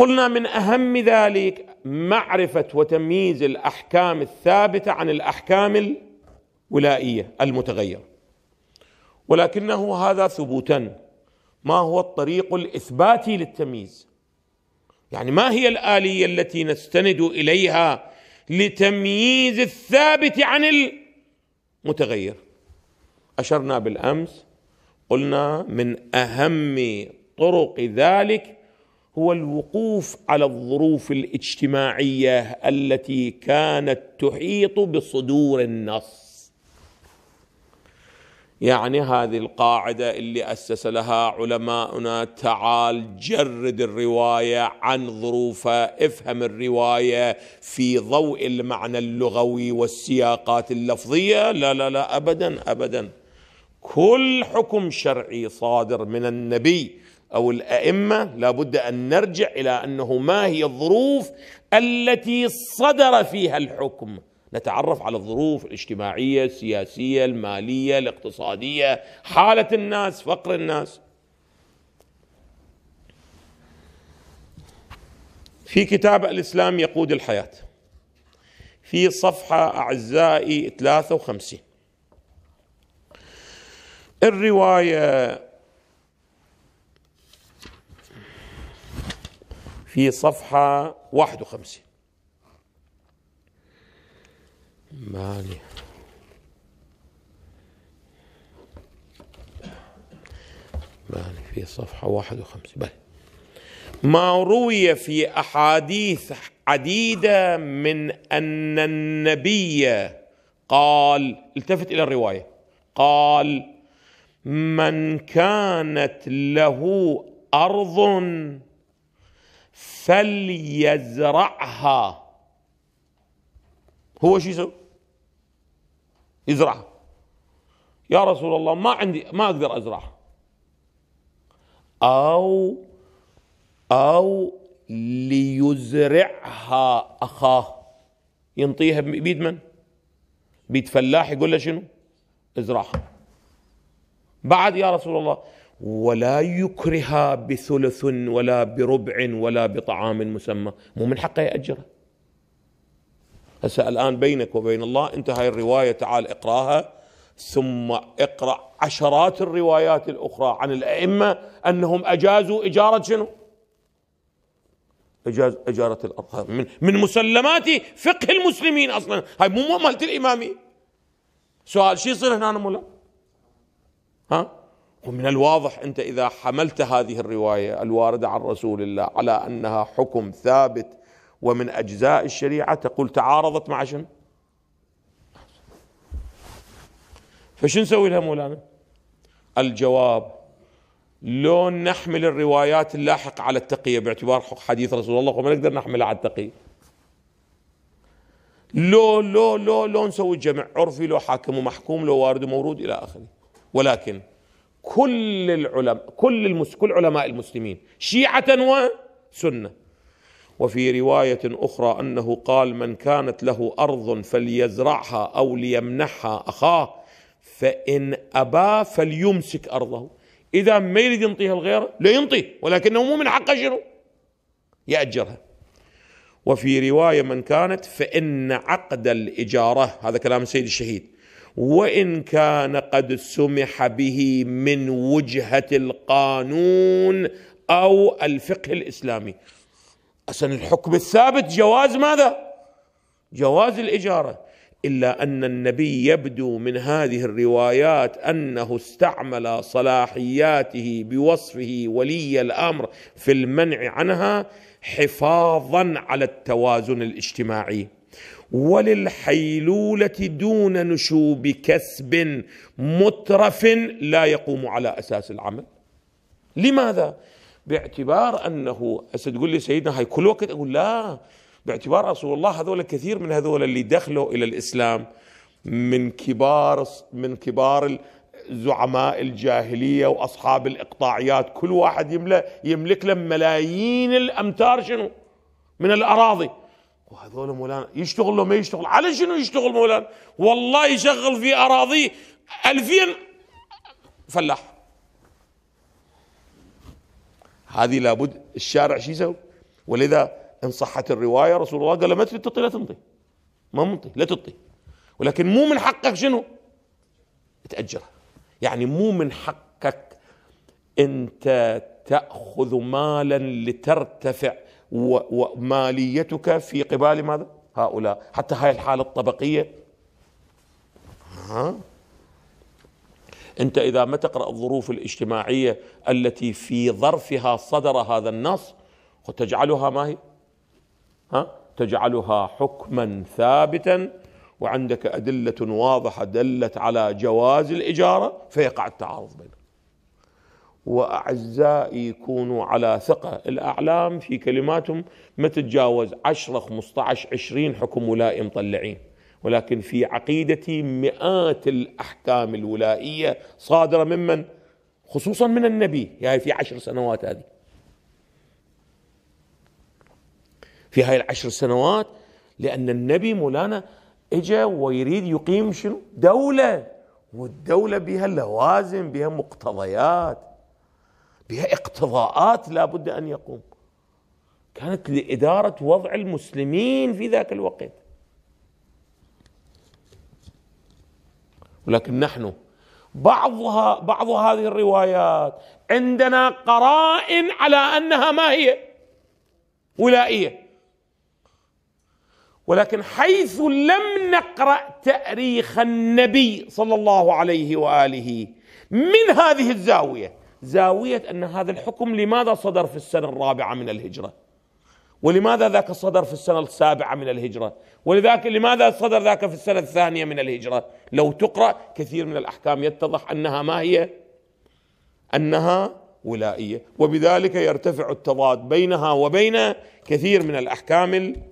قلنا من اهم ذلك معرفه وتمييز الاحكام الثابته عن الاحكام الولائيه المتغيره ولكنه هذا ثبوتا ما هو الطريق الاثباتي للتمييز يعني ما هي الاليه التي نستند اليها لتمييز الثابت عن المتغير اشرنا بالامس قلنا من اهم طرق ذلك هو الوقوف على الظروف الاجتماعيه التي كانت تحيط بصدور النص يعني هذه القاعده اللي اسس لها علماؤنا تعال جرد الروايه عن ظروفها افهم الروايه في ضوء المعنى اللغوي والسياقات اللفظيه لا لا لا ابدا ابدا كل حكم شرعي صادر من النبي أو الأئمة لابد أن نرجع إلى أنه ما هي الظروف التي صدر فيها الحكم نتعرف على الظروف الاجتماعية السياسية المالية الاقتصادية حالة الناس فقر الناس في كتاب الإسلام يقود الحياة في صفحة أعزائي 53 الرواية في صفحة 51 مالي مالي في صفحة 51 بل ما روي في أحاديث عديدة من أن النبي قال التفت إلى الرواية قال من كانت له أرض فليزرعها هو شو يسوي يزرعها يا رسول الله ما عندي ما اقدر ازرعها او او ليزرعها اخاه ينطيها بيد من بيد فلاح يقول له شنو ازرعها بعد يا رسول الله ولا يكرها بثلث ولا بربع ولا بطعام مسمى مو من حقه يأجره هسه الآن بينك وبين الله أنت هاي الرواية تعال اقراها ثم اقرأ عشرات الروايات الأخرى عن الأئمة أنهم أجازوا إجارة شنو إجاز إجارة الأرض من, من مسلمات فقه المسلمين أصلا هاي مو مالت الإمامية سؤال شو يصير هنا مولا ها ومن الواضح انت اذا حملت هذه الروايه الوارده عن رسول الله على انها حكم ثابت ومن اجزاء الشريعه تقول تعارضت مع شنو؟ فشو نسوي لها مولانا؟ الجواب لو نحمل الروايات اللاحقة على التقية باعتبار حديث رسول الله وما نقدر نحملها على التقية لو لو لو لو نسوي جمع عرفي لو حاكم ومحكوم لو وارد ومورود إلى آخره ولكن كل العلماء كل المس كل علماء المسلمين شيعة وسنة وفي رواية أخرى أنه قال من كانت له أرض فليزرعها أو ليمنحها أخاه فإن أبى فليمسك أرضه إذا ما يريد ينطيها لغيره لا ينطي ولكنه مو من حقه شنو يأجرها وفي رواية من كانت فإن عقد الإجارة هذا كلام السيد الشهيد وان كان قد سمح به من وجهه القانون او الفقه الاسلامي اصلا الحكم الثابت جواز ماذا جواز الاجاره الا ان النبي يبدو من هذه الروايات انه استعمل صلاحياته بوصفه ولي الامر في المنع عنها حفاظا على التوازن الاجتماعي وللحيلولة دون نشوب كسب مترف لا يقوم على أساس العمل لماذا؟ باعتبار أنه هسه تقول لي سيدنا هاي كل وقت أقول لا باعتبار رسول الله هذول كثير من هذول اللي دخلوا إلى الإسلام من كبار من كبار زعماء الجاهلية وأصحاب الإقطاعيات كل واحد يملك له ملايين الأمتار شنو من الأراضي وهذول مولانا يشتغل لو ما يشتغل على شنو يشتغل مولانا والله يشغل في أراضيه ألفين فلاح هذه لابد الشارع شو يسوي ولذا إن صحت الرواية رسول الله قال ما تريد تطي لا تنطي ما منطي لا تطي ولكن مو من حقك شنو تأجرها يعني مو من حقك أنت تأخذ مالا لترتفع وماليتك في قبال ماذا هؤلاء حتى هاي الحالة الطبقية ها انت اذا ما تقرا الظروف الاجتماعيه التي في ظرفها صدر هذا النص وتجعلها ما هي؟ ها؟ تجعلها حكما ثابتا وعندك ادله واضحه دلت على جواز الاجاره فيقع التعارض بينهم. وأعزائي يكونوا على ثقة الأعلام في كلماتهم ما تتجاوز 10 15 20 حكم ولائي مطلعين ولكن في عقيدتي مئات الأحكام الولائية صادرة ممن خصوصا من النبي يعني في عشر سنوات هذه في هاي العشر سنوات لأن النبي مولانا اجى ويريد يقيم شنو دولة والدولة بها لوازم بها مقتضيات بها اقتضاءات لا بد أن يقوم كانت لإدارة وضع المسلمين في ذاك الوقت ولكن نحن بعضها بعض هذه الروايات عندنا قرائن على انها ما هي ولائيه ولكن حيث لم نقرا تاريخ النبي صلى الله عليه واله من هذه الزاويه زاوية أن هذا الحكم لماذا صدر في السنة الرابعة من الهجرة ولماذا ذاك صدر في السنة السابعة من الهجرة ولذاك لماذا صدر ذاك في السنة الثانية من الهجرة لو تقرأ كثير من الأحكام يتضح أنها ما هي أنها ولائية وبذلك يرتفع التضاد بينها وبين كثير من الأحكام